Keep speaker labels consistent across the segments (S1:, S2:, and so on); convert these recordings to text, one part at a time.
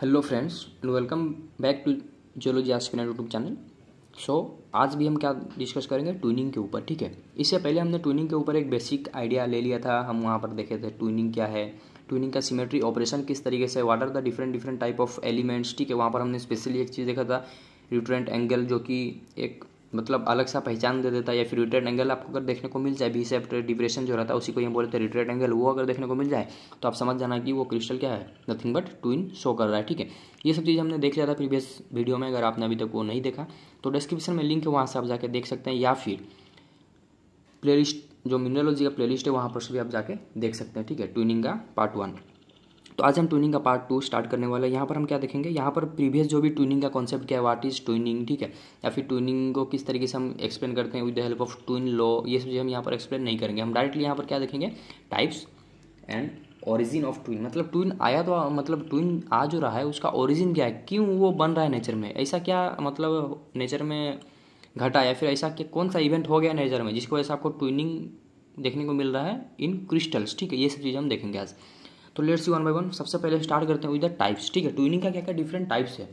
S1: hello friends and welcome back to zoology aspirant YouTube channel so आज भी हम क्या डिस्कस करेंगे ट्यूनिंग के ऊपर ठीक है इससे पहले हमने ट्यूनिंग के ऊपर एक बेसिक आइडिया ले लिया था हम वहाँ पर देखे थे ट्यूनिंग क्या है ट्यूनिंग का सिमेट्री ऑपरेशन किस तरीके से what are the different different type of elements ठीक है वहाँ पर हमने स्पेशली एक चीज़ देखा था रिटरेंट एंगल जो कि एक मतलब अलग सा पहचान दे देता है या फिर रिटेड एंगल आपको अगर देखने को मिल जाए भी सेप्टर डिप्रेशन जो रहता है उसी को ये बोलते हैं रिटेड एंगल वो अगर देखने को मिल जाए तो आप समझ जाना कि वो क्रिस्टल क्या है नथिंग बट ट्विन शो कर रहा है ठीक है ये सब चीज़ हमने देख लिया था प्रीवियस वीडियो में अगर आपने अभी तक वो नहीं देखा तो डिस्क्रिप्शन में लिंक है वहाँ से आप जाके देख सकते हैं या फिर प्ले जो मिनरोलॉजी का प्ले है वहाँ पर से भी आप जाके देख सकते हैं ठीक है ट्विनिंग का पार्ट वन तो आज हम ट्यूनिंग का पार्ट टू स्टार्ट करने वाले हैं यहाँ पर हम क्या देखेंगे यहाँ पर प्रीवियस जो भी ट्यूनिंग का कॉन्सेप्ट क्या है वाट इज़ ट्यूनिंग ठीक है या फिर ट्यूनिंग को किस तरीके से हम एक्सप्लेन करते हैं with the help of twin law ये सब चीज़ हम यहाँ पर एक्सप्लेन नहीं करेंगे हम डायरेक्टली यहाँ पर क्या देखेंगे types and origin of twin मतलब ट्विन आया तो मतलब ट्विन आ जो रहा है उसका ओरिजिन क्या है क्यों वो बन रहा है नेचर में ऐसा क्या मतलब नेचर में घटा या फिर ऐसा कि कौन सा इवेंट हो गया नेचर में जिसकी वजह से आपको ट्विनिंग देखने को मिल रहा है इन क्रिस्टल्स ठीक है ये सब चीज़ हम देखेंगे आज तो let's see one by one सबसे पहले स्टार्ट करते हैं विद द टाइप्स ठीक है ट्यूनिंग का क्या क्या डिफरेंट टाइप्स है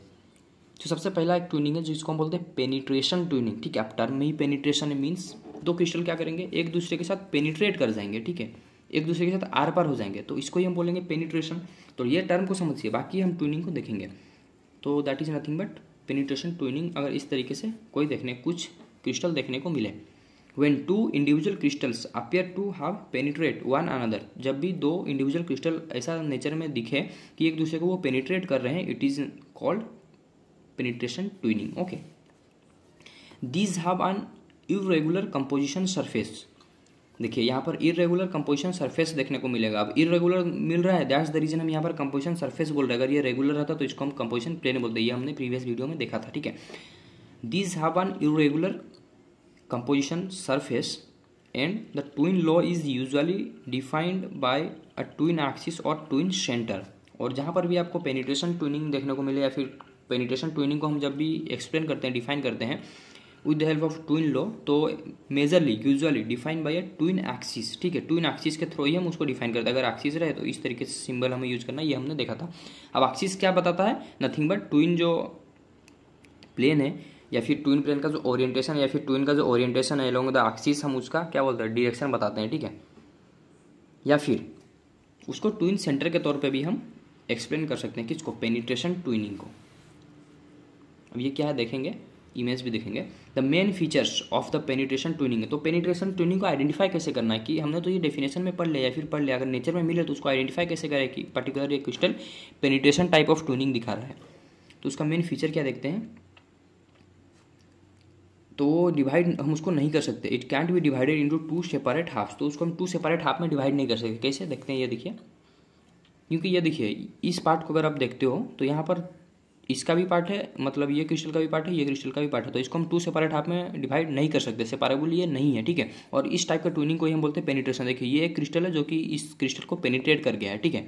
S1: तो सबसे पहला एक ट्यूनिंग है जिसको हम बोलते हैं पेनिट्रेशन ट्यूनिंग ठीक है आप टर्म ही पेनिट्रेशन मीन्स दो क्रिस्टल क्या करेंगे एक दूसरे के साथ पेनिट्रेट कर जाएंगे ठीक है एक दूसरे के साथ आर पार हो जाएंगे तो इसको ही हम बोलेंगे पेनिट्रेशन तो ये टर्म को समझिए बाकी हम ट्यूनिंग को देखेंगे तो that is nothing but penetration twinning अगर इस तरीके से कोई देखने कुछ क्रिस्टल देखने को मिले when two individual crystals appear to have penetrate one another जब भी दो इंडिविजुअल क्रिस्टल ऐसा नेचर में दिखे कि एक दूसरे को वो पेनिट्रेट कर रहे हैं it is called penetration twinning okay these have an irregular composition surface देखिए यहाँ पर इरेगुलर कंपोजिशन सरफेस देखने को मिलेगा अब इरेगुलर मिल रहा है दैट्स द रीजन हम यहाँ पर कंपोजिशन सरफेस बोल रहे हैं अगर ये रेगुलर रहता तो इसको हम कंपोजिशन प्लेन बोलते हैं ये हमने प्रीवियस वीडियो में देखा था ठीक है these have an irregular composition surface and the twin law is usually defined by a twin axis or twin center और जहाँ पर भी आपको penetration twinning देखने को मिले या फिर penetration twinning को हम जब भी explain करते हैं define करते हैं with the help of twin law तो majorly usually defined by a twin axis ठीक है twin axis के थ्रू ही हम उसको define करते हैं अगर axis रहे तो इस तरीके से symbol हमें use करना ये हमने देखा था अब axis क्या बताता है nothing but twin जो plane है या फिर ट्विन प्लेन का जो ओरिएंटेशन या फिर ट्विन का जो ओरिएंटेशन है लोग द एक्सिस हम उसका क्या बोलते हैं डिरेक्शन बताते हैं ठीक है या फिर उसको ट्विन सेंटर के तौर पे भी हम एक्सप्लेन कर सकते हैं किसको पेनिट्रेशन ट्विनिंग को अब ये क्या है देखेंगे इमेज भी देखेंगे the main features of the penetration twinning है तो पेनिट्रेशन ट्विनिंग को आइडेंटिफाई कैसे करना है कि हमने तो ये डेफिनेशन में पढ़ लिया या फिर पढ़ लिया अगर नेचर में मिले तो उसको आइडेंटिफाई कैसे करें कि पर्टिकुलर ये crystal penetration type of twinning दिखा रहा है तो उसका मेन फीचर क्या देखते हैं तो वो डिवाइड हम उसको नहीं कर सकते it can't be divided into two separate half तो उसको हम टू सेपरेट हाफ में डिवाइड नहीं कर सकते कैसे देखते हैं ये देखिए क्योंकि ये देखिए इस पार्ट को अगर आप देखते हो तो यहाँ पर इसका भी पार्ट है मतलब ये क्रिस्टल का भी पार्ट है ये क्रिस्टल का भी पार्ट है तो इसको हम टू सेपरेट हाफ में डिवाइड नहीं कर सकते सेपरेबल ये नहीं है ठीक है और इस टाइप का ट्विनिंग को ही हम बोलते हैं पेनिट्रेशन देखिए ये एक क्रिस्टल है जो कि इस क्रिस्टल को पेनिट्रेट कर गया है ठीक है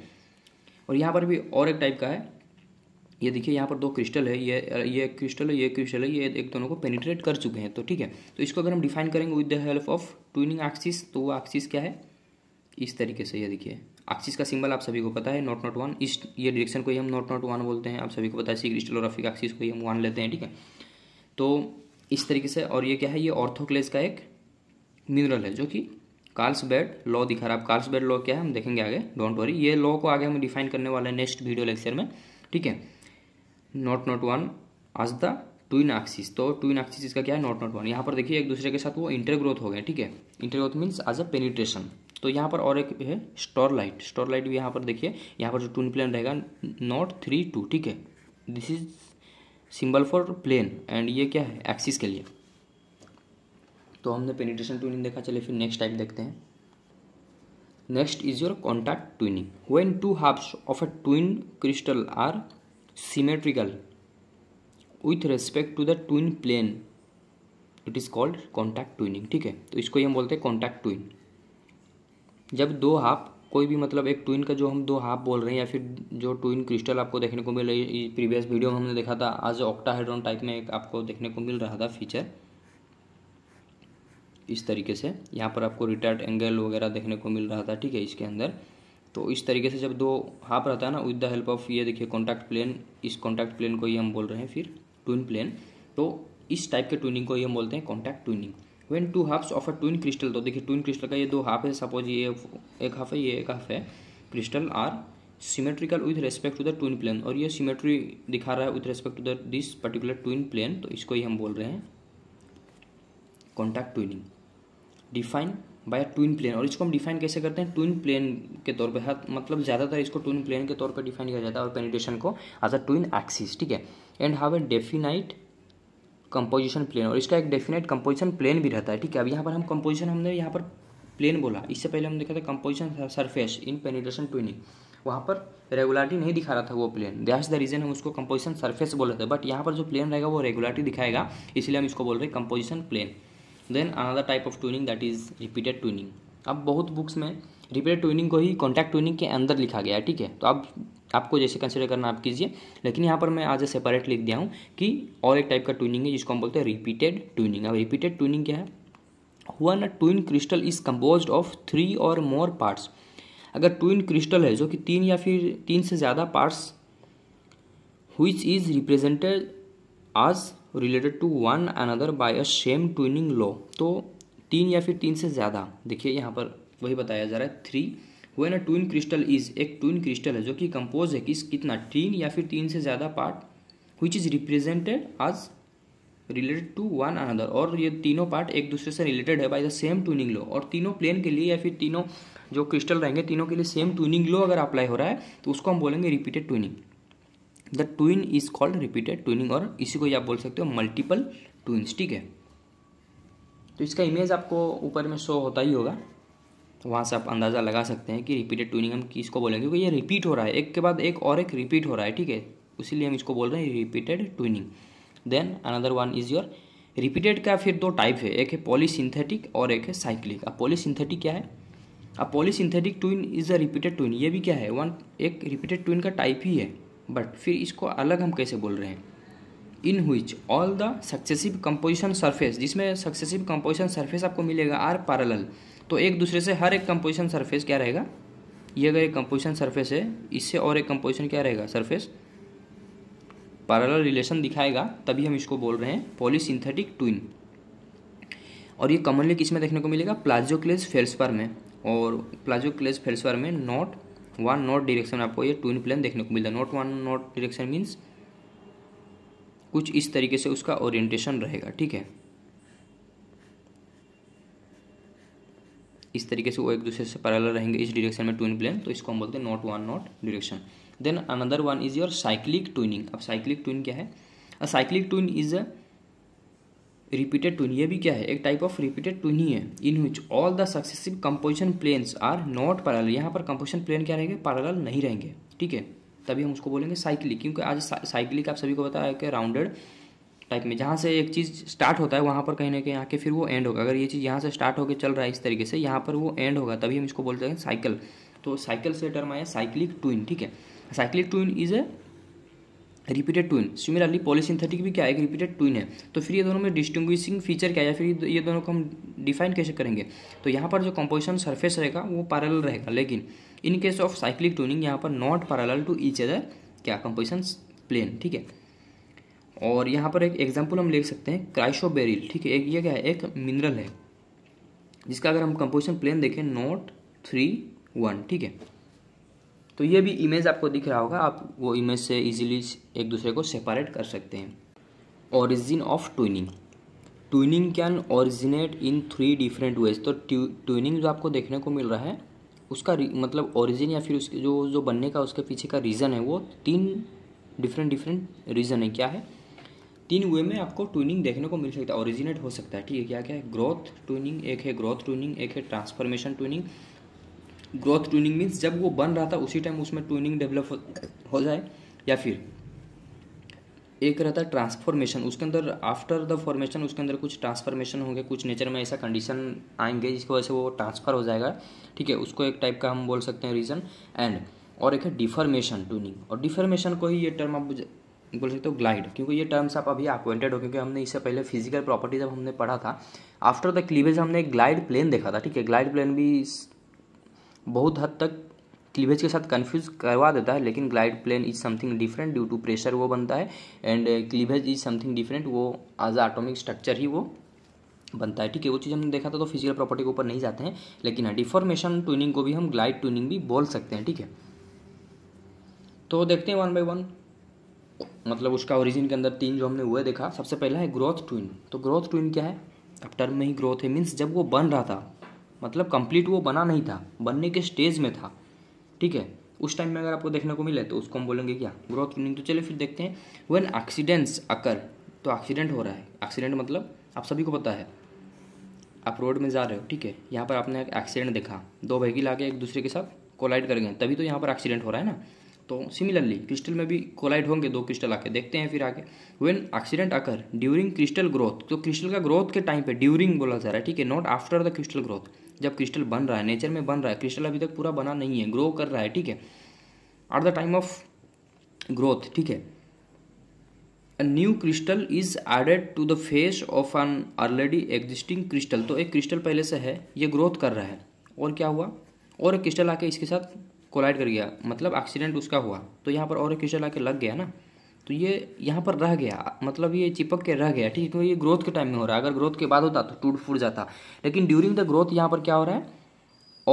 S1: और यहाँ पर भी और एक टाइप का है ये देखिए यहाँ पर दो क्रिस्टल है ये ये क्रिस्टल है ये क्रिस्टल है ये एक दोनों को पेनिट्रेट कर चुके हैं तो ठीक है तो इसको अगर हम डिफाइन करेंगे with the help of twinning axis तो वो एक्सिस क्या है इस तरीके से ये देखिए एक्सिस का सिंबल आप सभी को पता है नॉट नॉट वन इस ये डिरेक्शन को ही हम नॉट नॉट वन बोलते हैं आप सभी को पता है सी क्रिस्टल और अफिक एक्सिस को ही हम वन लेते हैं ठीक है तो इस तरीके से और ये क्या है ये ऑर्थोक्लेस का एक मिनरल है जो कि कार्ल्स बेड लॉ दिखा रहा है कार्ल्स बेड लॉ क्या है हम देखेंगे आगे डोंट वरी ये लॉ को आगे हम डिफाइन करने वाले हैं नेक्स्ट वीडियो लेक्चर में ठीक है not not one as the twin axis तो ट्विन एक्सिस इसका क्या है नॉट नॉट वन यहाँ पर देखिए एक दूसरे के साथ वो इंटरग्रोथ हो गए ठीक है intergrowth means as a penetration तो यहाँ पर और एक है स्टोर लाइट स्टोर लाइट भी यहाँ पर देखिए यहाँ पर जो ट्विन प्लेन रहेगा नॉट थ्री टू ठीक है this is symbol for plane and ये क्या है एक्सिस के लिए तो हमने पेनिट्रेशन ट्विनिंग देखा चले फिर नेक्स्ट टाइप देखते हैं next is your contact twinning when two halfs of a twin crystal are symmetrical with respect to the twin plane it is called contact twinning ठीक है तो इसको ही हम बोलते हैं कॉन्टैक्ट ट्विन जब दो हाफ कोई भी मतलब एक ट्विन का जो हम दो हाफ बोल रहे हैं या फिर जो ट्विन क्रिस्टल आपको देखने को मिल रही प्रीवियस वीडियो में हमने देखा था आज ऑक्टाहाइड्रॉन टाइप में एक आपको देखने को मिल रहा था फीचर इस तरीके से यहाँ पर आपको रिटायर्ड एंगल वगैरह देखने को मिल रहा था ठीक है इसके अंदर तो इस तरीके से जब दो हाफ रहता है ना विद द हेल्प ऑफ ये देखिए कॉन्टैक्ट प्लेन इस कॉन्टैक्ट प्लेन को ही हम बोल रहे हैं फिर ट्विन प्लेन तो इस टाइप के ट्विनिंग को ही हम बोलते हैं contact twinning when two halfs of a twin crystal तो देखिए ट्विन क्रिस्टल का ये दो हाफ है सपोज ये एक हाफ है ये एक हाफ है crystal are symmetrical with respect to the twin plane और ये सिमेट्री दिखा रहा है with respect to the this particular twin plane तो इसको ही हम बोल रहे हैं contact twinning define by twin plane और इसको हम डिफाइन कैसे करते हैं ट्विन प्लेन के तौर पर हर हाँ, मतलब ज़्यादातर इसको ट्विन प्लेन के तौर पर डिफाइन किया जाता है और पेनिटेशन को एज अ ट्विन एक्सिस ठीक है and have a definite composition plane और इसका एक डेफिनेट कंपोजिशन प्लेन भी रहता है ठीक है अब यहाँ पर हम कंपोजिशन हमने यहाँ पर प्लेन बोला इससे पहले हम देखा था composition surface in penetration twinning वहाँ पर रेगुलरिटी नहीं दिखा रहा था वो प्लेन दैट्स द रीजन हम उसको कंपोजिशन सरफेस बोल रहे थे बट यहाँ पर जो प्लेन रहेगा वो रेगुलरिटी दिखाएगा इसलिए हम इसको बोल रहे हैं composition plane then another type of twinning that is repeated twinning अब बहुत बुक्स में रिपीटेड ट्यूनिंग को ही कॉन्टैक्ट ट्यूनिंग के अंदर लिखा गया है ठीक है तो अब आपको जैसे कंसिडर करना आप कीजिए लेकिन यहाँ पर मैं आज सेपरेट लिख दिया हूँ कि और एक टाइप का ट्यूनिंग है जिसको हम बोलते हैं रिपीटेड ट्यूनिंग अब रिपीटेड ट्यूनिंग क्या है हुआ ना twin crystal is compose of three और मोर पार्ट्स अगर ट्विन क्रिस्टल है जो कि तीन या फिर तीन से ज़्यादा पार्ट्स हुई is represented as related to one another by a same twinning law तो तीन या फिर तीन से ज़्यादा देखिए यहाँ पर वही बताया जा रहा है three when a twin crystal is एक ट्विन क्रिस्टल है जो कि कंपोज है किस कितना तीन या फिर तीन से ज़्यादा part which is represented as related to one another और ये तीनों पार्ट एक दूसरे से रिलेटेड है by the same twinning law और तीनों प्लेन के लिए या फिर तीनों जो क्रिस्टल रहेंगे तीनों के लिए सेम ट्विनिंग लो अगर अप्लाई हो रहा है तो उसको हम बोलेंगे repeated twinning the twin is called repeated twinning और इसी को आप बोल सकते हो मल्टीपल ट्विन्स ठीक है तो इसका इमेज आपको ऊपर में शो होता ही होगा तो वहाँ से आप अंदाज़ा लगा सकते हैं कि रिपीटेड ट्विनिंग हम को बोलेंगे क्योंकि ये रिपीट हो रहा है एक के बाद एक और एक रिपीट हो रहा है ठीक है इसीलिए हम इसको बोल रहे हैं repeated twinning then another one is your repeated का फिर दो टाइप है एक है पॉलीसिंथेटिक और एक है साइक्लिक अब पॉलीसिंथेटिक क्या है अब polysynthetic twin is a repeated twin ये भी क्या है वन एक रिपीटेड ट्विन का टाइप ही है बट फिर इसको अलग हम कैसे बोल रहे हैं in which all the successive composition surface जिसमें सक्सेसिव कंपोजिशन सरफेस आपको मिलेगा आर पैरेलल तो एक दूसरे से हर एक कंपोजिशन सरफेस क्या रहेगा ये अगर एक कंपोजिशन सरफेस है इससे और एक कंपोजिशन क्या रहेगा सरफेस पैरेलल रिलेशन दिखाएगा तभी हम इसको बोल रहे हैं पॉलीसिंथेटिक ट्विन और ये कॉमनली किस में देखने को मिलेगा प्लाजो क्लेस फेल्सपर में और प्लाजो क्लेस फेल्सपर में नॉट वन नॉट डिरेक्शन आपको ये ट्विन प्लेन देखने को मिलता है not one not direction means कुछ इस तरीके से उसका ओरिएंटेशन रहेगा ठीक है इस तरीके से वो एक दूसरे से पैरेलल रहेंगे इस डिरेक्शन में ट्विन प्लेन तो इसको हम बोलते हैं not one not direction then another one is your cyclic twinning अब साइक्लिक ट्विन क्या है cyclic twin is a repeated twin ये भी क्या है एक टाइप ऑफ रिपीटेड ट्विन ही है in which all the successive composition planes are not parallel यहाँ पर कंपोजिशन प्लेन क्या रहेंगे पैरल नहीं रहेंगे ठीक है तभी हम उसको बोलेंगे साइकिलिक क्योंकि आज साइकिलिक आप सभी को बताया कि राउंडेड टाइप में जहाँ से एक चीज़ स्टार्ट होता है वहाँ पर कहीं ना कहीं आके फिर वो एंड होगा अगर ये चीज़ यहाँ से स्टार्ट होकर चल रहा है इस तरीके से यहाँ पर वो एंड होगा तभी हम इसको बोलते हैं साइकिल तो साइकिल से टर्म आया साइक्लिक ट्विन ठीक है cyclic twin is a repeated twin similarly polysynthetic भी क्या है एक रिपीटेड ट्विन है तो फिर ये दोनों में डिस्टिंग्विशिंग फीचर क्या है या फिर ये दोनों को हम डिफाइन कैसे करेंगे तो यहाँ पर जो कंपोजिशन सरफेस रहेगा वो पैरेलल रहेगा लेकिन in case of cyclic twinning यहाँ पर not parallel to each other क्या कंपोजिशन प्लेन ठीक है और यहाँ पर एक एग्जाम्पल हम ले सकते हैं क्राइशोबेरिल ठीक है एक ये क्या है एक मिनरल है जिसका अगर हम कंपोजिशन प्लेन देखें नॉट थ्री वन ठीक है तो ये भी इमेज आपको दिख रहा होगा आप वो इमेज से इजीली एक दूसरे को सेपरेट कर सकते हैं origin of twinning twinning can originate in three different ways तो ट्विनिंग जो आपको देखने को मिल रहा है उसका मतलब ओरिजिन या फिर उसके जो जो बनने का उसके पीछे का रीज़न है वो तीन डिफरेंट डिफरेंट रीज़न है क्या है तीन वे में आपको ट्विनिंग देखने को मिल सकता है ओरिजिनेट हो सकता है ठीक है क्या क्या है ग्रोथ ट्विनिंग एक है ग्रोथ ट्विनिंग एक है transformation twinning growth twinning means जब वो बन रहा था उसी टाइम उसमें ट्यूनिंग डेवलप हो, जाए या फिर एक रहता है ट्रांसफॉर्मेशन उसके अंदर आफ्टर द फॉर्मेशन उसके अंदर कुछ ट्रांसफॉर्मेशन होंगे कुछ नेचर में ऐसा कंडीशन आएंगे जिसकी वजह से वो ट्रांसफर हो जाएगा ठीक है उसको एक टाइप का हम बोल सकते हैं रीज़न एंड और एक है डिफॉर्मेशन ट्यूनिंग और डिफॉर्मेशन को ही ये टर्म आप बोल सकते हो ग्लाइड क्योंकि ये टर्म्स आप अभी अपॉइंटेड हो क्योंकि हमने इससे पहले फिजिकल प्रॉपर्टी जब हमने पढ़ा था आफ्टर द क्लीवेज हमने एक ग्लाइड प्लेन देखा था ठीक है ग्लाइड प्लेन भी बहुत हद तक क्लीवेज के साथ कन्फ्यूज करवा देता है लेकिन glide plane is something different due to pressure वो बनता है and cleavage is something different वो एज अ एटॉमिक स्ट्रक्चर ही वो बनता है ठीक है वो चीज़ हमने देखा था तो फिजिकल प्रॉपर्टी के ऊपर नहीं जाते हैं लेकिन हाँ डिफॉर्मेशन ट्यूनिंग को भी हम ग्लाइड ट्यूनिंग भी बोल सकते हैं ठीक है तो देखते हैं वन बाई वन मतलब उसका ओरिजिन के अंदर तीन जो हमने हुए देखा सबसे पहला है ग्रोथ ट्विन तो ग्रोथ ट्विन क्या है अब टर्म में ही ग्रोथ है मीन्स जब वो बन रहा था मतलब कंप्लीट वो बना नहीं था बनने के स्टेज में था ठीक है उस टाइम में अगर आपको देखने को मिले तो उसको हम बोलेंगे क्या ग्रोथ प्रूनिंग तो चलिए फिर देखते हैं वेन एक्सीडेंट्स अकर तो एक्सीडेंट हो रहा है एक्सीडेंट मतलब आप सभी को पता है आप रोड में जा रहे हो ठीक है यहाँ पर आपने एक्सीडेंट देखा दो वहीकिल आके एक दूसरे के साथ कोलाइड कर गए तभी तो यहाँ पर एक्सीडेंट हो रहा है ना तो सिमिलरली क्रिस्टल में भी कोलाइड होंगे दो क्रिस्टल आके देखते हैं फिर आगे when accident occur during crystal growth तो क्रिस्टल का ग्रोथ के टाइम पे ड्यूरिंग बोला जा रहा है ठीक है not after the crystal growth जब क्रिस्टल बन रहा है नेचर में बन रहा है क्रिस्टल अभी तक पूरा बना नहीं है ग्रो कर रहा है ठीक है at the time of growth ठीक है a new crystal is added to the face of an already existing crystal तो एक क्रिस्टल पहले से है ये ग्रोथ कर रहा है और क्या हुआ और एक क्रिस्टल आके इसके साथ कोलाइड कर गया मतलब एक्सीडेंट उसका हुआ तो यहाँ पर और एक क्रिस्टल आके लग गया ना तो ये यहाँ पर रह गया मतलब ये चिपक के रह गया ठीक है क्योंकि ये ग्रोथ के टाइम में हो रहा है अगर ग्रोथ के बाद होता तो टूट फूट जाता लेकिन ड्यूरिंग द ग्रोथ यहाँ पर क्या हो रहा है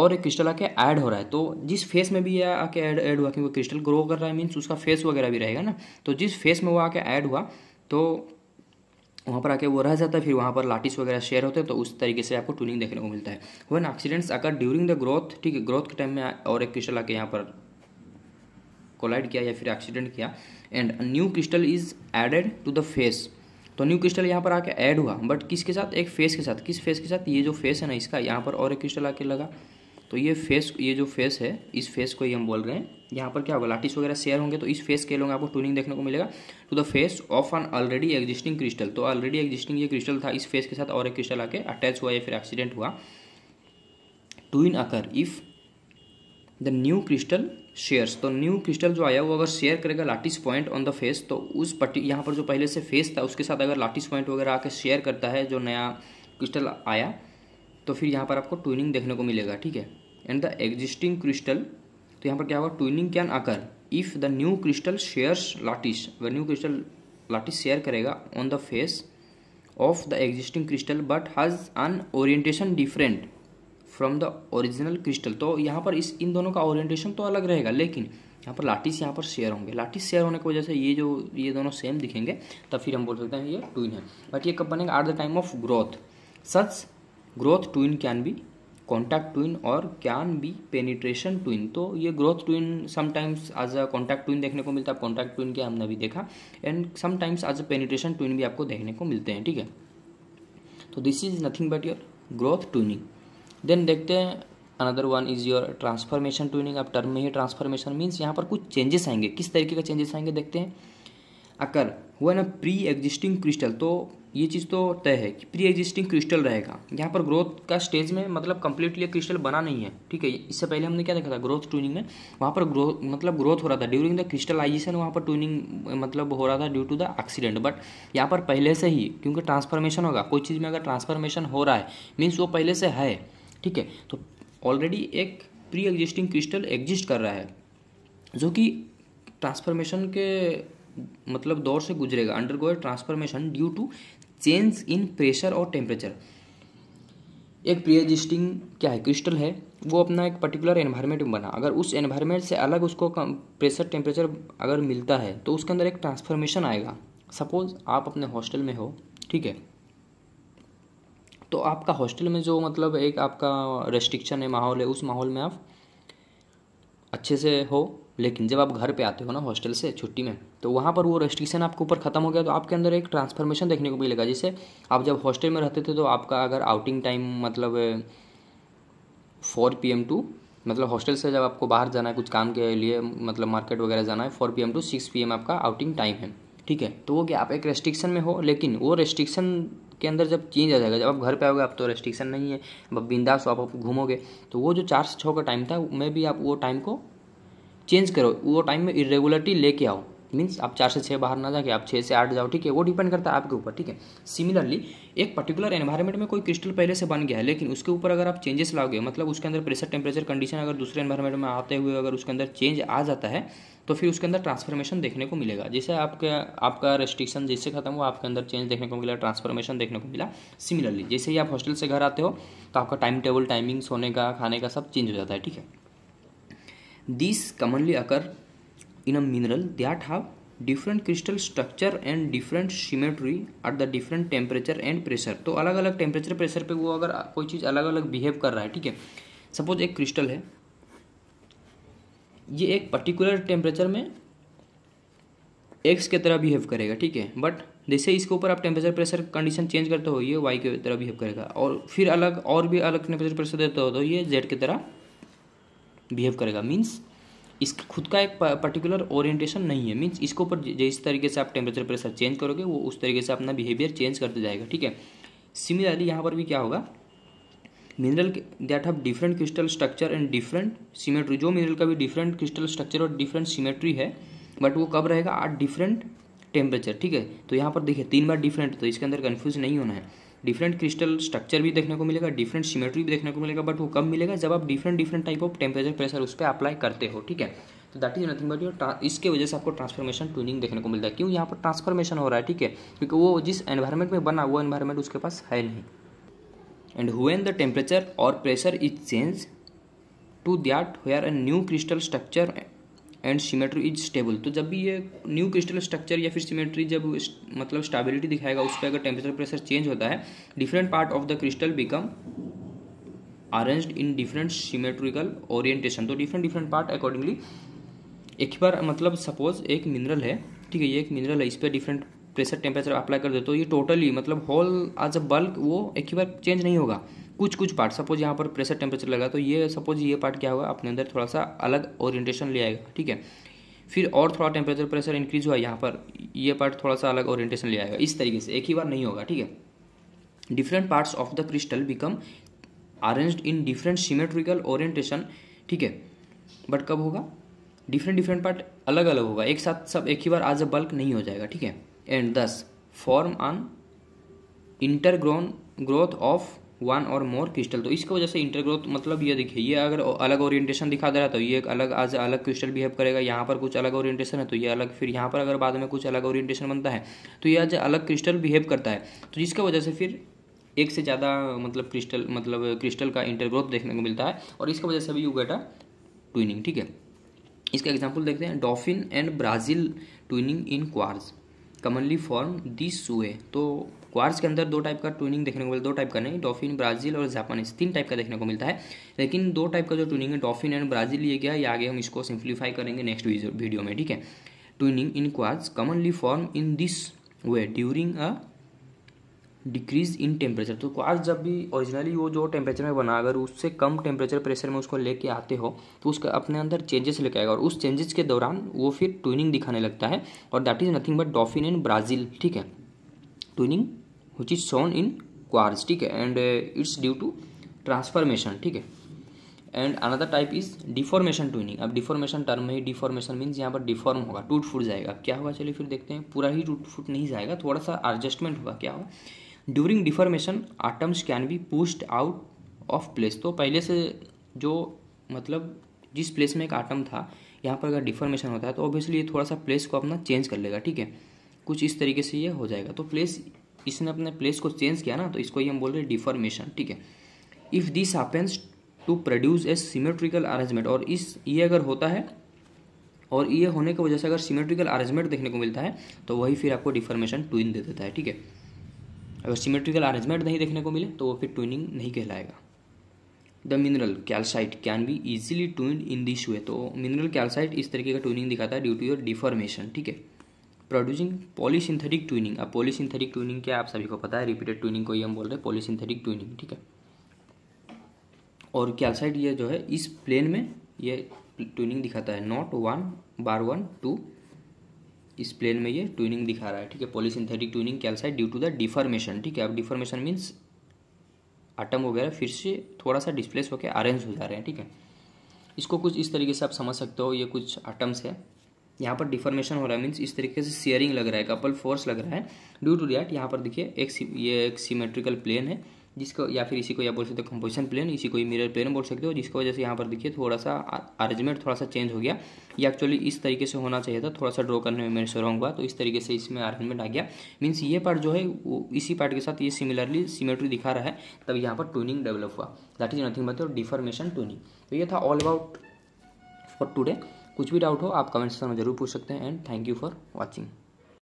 S1: और एक क्रिस्टल आके ऐड हो रहा है तो जिस फेस में भी ये आके ऐड ऐड हुआ क्योंकि क्रिस्टल ग्रो कर रहा है मीन्स उसका फेस वगैरह भी रहेगा ना तो जिस फेस में वो आके ऐड हुआ तो वहाँ पर आके वो रह जाता है फिर वहाँ पर लाटिस वगैरह शेयर होते हैं तो उस तरीके से आपको ट्यूनिंग देखने को मिलता है वन एक्सीडेंट्स अगर ड्यूरिंग द ग्रोथ ठीक है ग्रोथ के टाइम में और एक क्रिस्टल आके यहाँ पर कोलाइड किया या फिर एक्सीडेंट किया and new crystal is added to the face तो न्यू क्रिस्टल यहाँ पर आके ऐड हुआ बट किसके साथ एक फेस के साथ किस फेस के साथ ये जो फेस है ना इसका यहाँ पर और एक क्रिस्टल आके लगा तो ये फेस ये जो फेस है इस फेस को ही हम बोल रहे हैं यहाँ पर क्या होगा लाटिस वगैरह शेयर होंगे तो इस फेस के लोग आपको ट्यूनिंग देखने को मिलेगा to the face of an already existing crystal तो ऑलरेडी एग्जिस्टिंग ये क्रिस्टल था इस फेस के साथ और एक क्रिस्टल आके अटैच हुआ या फिर एक्सीडेंट हुआ twin occur if the new crystal shares तो न्यू क्रिस्टल जो आया वो अगर शेयर करेगा lattice point on the face तो उस पट्टी यहाँ पर जो पहले से फेस था उसके साथ अगर लाटिस पॉइंट वगैरह आके शेयर करता है जो नया क्रिस्टल आया तो फिर यहाँ पर आपको ट्विनिंग देखने को मिलेगा ठीक है एंड द एग्जिस्टिंग क्रिस्टल तो यहाँ पर क्या होगा twinning can occur if the new crystal shares lattice अगर न्यू क्रिस्टल लाटिस शेयर करेगा on the face of the existing crystal but has an orientation different from the original crystal तो यहाँ पर इस इन दोनों का ओरिएंटेशन तो अलग रहेगा लेकिन यहाँ पर लाटिस यहाँ पर शेयर होंगे लाटिस शेयर होने की वजह से ये जो ये दोनों सेम दिखेंगे तब फिर हम बोल सकते हैं ये ट्विन है बट ये कब बनेगा at the time of growth such growth twin can be contact twin और कैन बी पेनिट्रेशन ट्विन तो ये growth twin sometimes as a contact twin देखने को मिलता है कॉन्टैक्ट ट्विन के हमने भी देखा and sometimes as a penetration twin भी आपको देखने को मिलते हैं ठीक है तो this is nothing but your growth twinning then देखते हैं another one is your transformation twinning अब टर्म में ही ट्रांसफॉर्मेशन मीन्स यहाँ पर कुछ चेंजेस आएंगे किस तरीके का चेंजेस आएंगे देखते हैं अकर हुआ ना प्री एग्जिस्टिंग क्रिस्टल तो ये चीज़ तो तय है कि प्री एग्जिस्टिंग क्रिस्टल रहेगा यहाँ पर ग्रोथ का स्टेज में मतलब कंप्लीटली क्रिस्टल बना नहीं है ठीक है इससे पहले हमने क्या देखा था ग्रोथ ट्यूनिंग में वहाँ पर ग्रोथ मतलब ग्रोथ हो रहा था ड्यूरिंग द क्रिस्टलाइजेशन वहाँ पर ट्यूनिंग मतलब हो रहा था due to the accident but यहाँ पर पहले से ही क्योंकि ट्रांसफॉर्मेशन होगा कोई चीज़ में अगर ट्रांसफॉर्मेशन हो रहा है मीन्स वो पहले से है ठीक है तो ऑलरेडी एक प्री एग्जिस्टिंग क्रिस्टल एग्जिस्ट कर रहा है जो कि ट्रांसफॉर्मेशन के मतलब दौर से गुजरेगा undergo transformation due to change in pressure और टेम्परेचर एक प्री एग्जिस्टिंग क्या है क्रिस्टल है वो अपना एक पर्टिकुलर एन्वायरमेंट में बना अगर उस एन्वायरमेंट से अलग उसको प्रेशर टेम्परेचर अगर मिलता है तो उसके अंदर एक ट्रांसफॉर्मेशन आएगा सपोज आप अपने हॉस्टल में हो ठीक है तो आपका हॉस्टल में जो मतलब एक आपका रेस्ट्रिक्शन है माहौल है उस माहौल में आप अच्छे से हो लेकिन जब आप घर पे आते हो ना हॉस्टल से छुट्टी में तो वहाँ पर वो रेस्ट्रिक्शन आपके ऊपर ख़त्म हो गया तो आपके अंदर एक ट्रांसफॉर्मेशन देखने को मिलेगा जैसे आप जब हॉस्टल में रहते थे तो आपका अगर आउटिंग टाइम मतलब फोर पी एम टू मतलब हॉस्टल से जब आपको बाहर जाना है कुछ काम के लिए मतलब मार्केट वगैरह जाना है four P M to six P M आपका आउटिंग टाइम है ठीक है तो वो क्या आप एक रेस्ट्रिक्शन में हो लेकिन वो रेस्ट्रिक्शन के अंदर जब चेंज आ जाएगा जब आप घर पे आओगे आप तो रेस्ट्रिक्शन नहीं है अब बिंदास आप, आप घूमोगे तो वो जो चार से छः का टाइम था में भी आप वो टाइम को चेंज करो वो टाइम में इरेगुलरिटी लेके आओ मीन्स आप चार से छः बाहर ना जाके आप छः से आठ जाओ ठीक है वो डिपेंड करता है आपके ऊपर ठीक है सिमिलरली एक पर्टिकुलर एनवायरमेंट में कोई क्रिस्टल पहले से बन गया है लेकिन उसके ऊपर अगर आप चेंजेस लाओगे मतलब उसके अंदर प्रेशर टेम्परेचर कंडीशन अगर दूसरे एनवायरमेंट में आते हुए अगर उसके अंदर चेंज आ जाता है तो फिर उसके अंदर ट्रांसफॉर्मेशन देखने को मिलेगा जैसे आपके आपका रेस्ट्रिक्शन जैसे खत्म हुआ आपके अंदर चेंज देखने को मिला ट्रांसफॉर्मेशन देखने को मिला सिमिलरली जैसे ही आप हॉस्टल से घर आते हो तो आपका टाइम टेबल टाइमिंग सोने का खाने का सब चेंज हो जाता है ठीक है this commonly occur in a mineral that have different crystal structure and different symmetry at the different temperature and pressure तो अलग अलग टेम्परेचर प्रेशर पर वो अगर कोई चीज़ अलग अलग बिहेव कर रहा है ठीक है सपोज एक क्रिस्टल है ये एक पर्टिकुलर टेम्परेचर में एक्स के तरह बिहेव करेगा ठीक है बट जैसे इसके ऊपर आप टेम्परेचर प्रेशर कंडीशन चेंज करते हो ये वाई के तरह बिहेव करेगा और फिर अलग और भी अलग टेम्परेचर प्रेशर देते हो तो ये जेड की तरह बिहेव करेगा मीन्स इसका खुद का एक पर्टिकुलर ओरिएंटेशन नहीं है मीन्स इसके ऊपर जिस तरीके से आप टेम्परेचर प्रेशर चेंज करोगे वो उस तरीके से अपना बिहेवियर चेंज करते जाएगा ठीक है सिमिलरली यहाँ पर भी क्या होगा mineral that have different crystal structure and different symmetry जो मिनरल का भी डिफरेंट क्रिस्टल स्ट्रक्चर और डिफरेंट सीमेट्री है बट वो कब रहेगा आठ डिफरेंट टेम्परेचर ठीक है तो यहाँ पर देखिए तीन बार डिफरेंट तो इसके अंदर कन्फ्यूज नहीं होना है डिफरेंट क्रिस्टल स्ट्रक्चर भी देखने को मिलेगा डिफरेंट सिमेट्री भी देखने को मिलेगा बट वो कम मिलेगा जब आप different different type of temperature pressure उस पर अप्लाई करते हो ठीक है तो that is nothing but your इसके वजह से आपको ट्रांसफॉर्मेशन ट्यूनिंग देखने को मिलता है क्यों यहाँ पर ट्रांसफॉर्मेशन हो रहा है ठीक है क्योंकि वो जिस एनवायरमेंट में बना वो एनवायरमेंट उसके पास है नहीं एंड हुए द टेम्परेचर और pressure is change to that are a new crystal structure and symmetry is stable तो जब भी ये न्यू क्रिस्टल स्ट्रक्चर या फिर सिमेट्री जब मतलब स्टेबिलिटी दिखाएगा उस पर अगर टेम्परेचर प्रेशर चेंज होता है different part of the crystal become arrange in different symmetrical orientation तो डिफरेंट डिफरेंट पार्ट अकॉर्डिंगली एक बार मतलब सपोज एक मिनरल है ठीक है ये एक मिनरल है इस पर डिफरेंट प्रेशर टेम्परेचर अप्लाई कर दे तो ये टोटली मतलब होल आज अ बल्क वो एक ही बार चेंज नहीं होगा कुछ कुछ पार्ट सपोज यहाँ पर प्रेशर टेम्परेचर लगा तो ये सपोज ये पार्ट क्या होगा अपने अंदर थोड़ा सा अलग ओरिएंटेशन ले आएगा ठीक है फिर और थोड़ा टेम्परेचर प्रेशर इंक्रीज हुआ यहाँ पर ये पार्ट थोड़ा सा अलग ओरिएंटेशन ले आएगा इस तरीके से एक ही बार नहीं होगा ठीक है different parts of the crystal become arrange in different symmetrical orientation ठीक है बट कब होगा डिफरेंट डिफरेंट पार्ट अलग अलग होगा एक साथ सब एक ही बार आज अ बल्क नहीं हो जाएगा ठीक है and thus form on intergrown growth of one और मोर क्रिस्टल तो इसकी वजह से इंटरग्रोथ मतलब ये देखिए ये अगर अलग ओरिएंटेशन दिखा दे रहा है तो ये एक अलग आज अलग क्रिस्टल बिहेव करेगा यहाँ पर कुछ अलग ओरिएंटेशन है तो ये अलग फिर यहाँ पर अगर बाद में कुछ अलग ओरिएंटेशन बनता है तो ये आज अलग क्रिस्टल बिहेव करता है तो जिसकी वजह से फिर एक से ज़्यादा मतलब क्रिस्टल मतलब क्रिस्टल का इंटरग्रोथ देखने को मिलता है और इसकी वजह से भी यू अ ट्विनिंग ठीक है इसका एग्जाम्पल देखते हैं Dauphine and Brazil twinning in quartz commonly form this सुए तो क्वार्स के अंदर दो टाइप का ट्यूनिंग देखने को मिलता है दो टाइप का नहीं डॉफिन ब्राजील और जापानीज तीन टाइप का देखने को मिलता है लेकिन दो टाइप का जो ट्यूनिंग है डॉफिन एंड ब्राजील ये क्या है आगे हम इसको सिंप्लीफाई करेंगे नेक्स्ट वीडियो में ठीक है twinning in quartz commonly form in this way during a decrease in temperature तो क्वार्स जब भी ओरिजिनली वो जो टेम्परेचर में बना अगर उससे कम टेम्परेचर प्रेशर में उसको लेके आते हो तो उसका अपने अंदर चेंजेस लेके आएगा और उस चेंजेस के दौरान वो फिर ट्विनिंग दिखाने लगता है और that is nothing but Dauphine in Brazil ठीक है twinning which is shown in quartz ठीक है and it's due to transformation ठीक है and another type is deformation twinning अब डिफॉर्मेशन टर्म में ही डिफॉर्मेशन मीन्स यहाँ पर डिफॉर्म होगा टूट फूट जाएगा अब क्या होगा चलिए फिर देखते हैं पूरा ही टूट फूट नहीं जाएगा थोड़ा सा एडजस्टमेंट हुआ क्या हुआ during deformation atoms can be pushed out of place तो पहले से जो मतलब जिस प्लेस में एक आटम था यहाँ पर अगर डिफॉर्मेशन होता है तो ऑब्वियसली ये थोड़ा सा प्लेस को अपना चेंज कर लेगा ठीक है कुछ इस तरीके से ये हो जाएगा तो प्लेस इसने अपने प्लेस को चेंज किया ना तो इसको ही हम बोल रहे हैं डिफॉर्मेशन ठीक है if this happens to produce a symmetrical arrangement और इस ये अगर होता है और ये होने की वजह से अगर सिमेट्रिकल अरेंजमेंट देखने को मिलता है तो वही फिर आपको डिफॉर्मेशन ट्विन दे देता है ठीक है अगर सिमेट्रिकल अरेंजमेंट नहीं देखने को मिले तो वो फिर ट्विनिंग नहीं कहलाएगा the mineral calcite can be easily twin in this way तो मिनरल कैल्साइट इस तरीके का ट्विनिंग दिखाता है ड्यू टू योर डिफॉर्मेशन ठीक है प्रोड्यूसिंग पॉलीसिंथेटिक ट्विनिंग अब पॉलीसिंथेटिक ट्विनिंग क्या आप सभी को पता है रिपीटेड ट्विनिंग को ही हम बोल रहे हैं पॉलीसिंथेटिक ट्विनिंग ठीक है और कैल्साइट ये जो है इस प्लेन में ये ट्विनिंग दिखाता है not one bar one two इस प्लेन में ये ट्विनिंग दिखा रहा है ठीक है polysynthetic twinning calcite due to the deformation ठीक है अब डिफॉर्मेशन मीन्स आटम वगैरह फिर से थोड़ा सा डिस्प्लेस होकर अरेंज हो जा रहे हैं ठीक है इसको कुछ इस तरीके से आप समझ सकते हो ये कुछ आटम्स है यहाँ पर डिफॉर्मेशन हो रहा है मीन्स इस तरीके से शेयरिंग लग रहा है कपल फोर्स लग रहा है ड्यू टू डैट यहाँ पर देखिए एक ये एक सीमेट्रिकल प्लेन है जिसको या फिर इसी को या बोल सकते हो कंपोजिशन प्लेन इसी को मिरर प्लेन बोल सकते हो जिसकी वजह से यहाँ पर देखिए थोड़ा सा अरेंजमेंट थोड़ा सा चेंज हो गया ये एक्चुअली इस तरीके से होना चाहिए था थोड़ा सा ड्रॉ करने में मेरे से रॉन्ग हुआ तो इस तरीके से इसमें अरेंजमेंट आ गया मीन्स ये पार्ट जो है वो इसी पार्ट के साथ ये सिमिलरली सिमेट्री दिखा रहा है तब यहाँ पर ट्यूनिंग डेवलप हुआ that is nothing but deformation twinning तो ये था ऑल अबाउट फॉर टूडे कुछ भी डाउट हो आप कमेंट सेक्शन में ज़रूर पूछ सकते हैं and thank you for watching